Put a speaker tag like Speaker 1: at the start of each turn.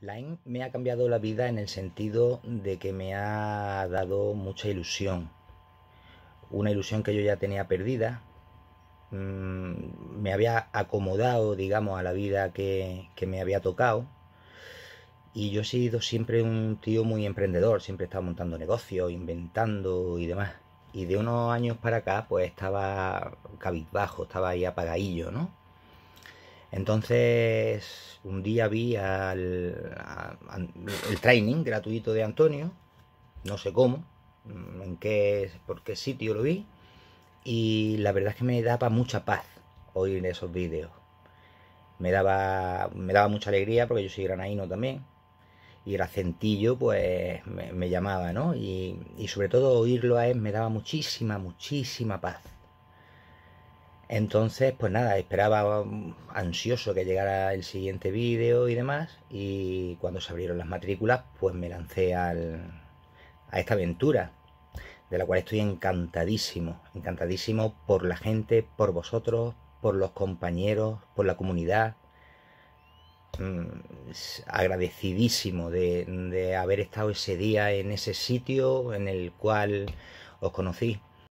Speaker 1: Line me ha cambiado la vida en el sentido de que me ha dado mucha ilusión. Una ilusión que yo ya tenía perdida. Mm, me había acomodado, digamos, a la vida que, que me había tocado. Y yo he sido siempre un tío muy emprendedor, siempre estaba montando negocios, inventando y demás. Y de unos años para acá, pues estaba cabizbajo, estaba ahí apagadillo, ¿no? Entonces, un día vi al, el training gratuito de Antonio, no sé cómo, mm, en qué, por qué sitio lo vi, y la verdad es que me daba mucha paz oír esos vídeos. Me daba, me daba mucha alegría porque yo soy granaino también, y el acentillo pues me, llamaba, ¿no? y sobre todo oírlo a él me daba muchísima, muchísima paz. Entonces, pues nada, esperaba um, ansioso que llegara el siguiente vídeo y demás. Y cuando se abrieron las matrículas, pues me lancé al, a esta aventura, de la cual estoy encantadísimo. Encantadísimo por la gente, por vosotros, por los compañeros, por la comunidad. Mm, agradecidísimo de, de haber estado ese día en ese sitio en el cual os conocí.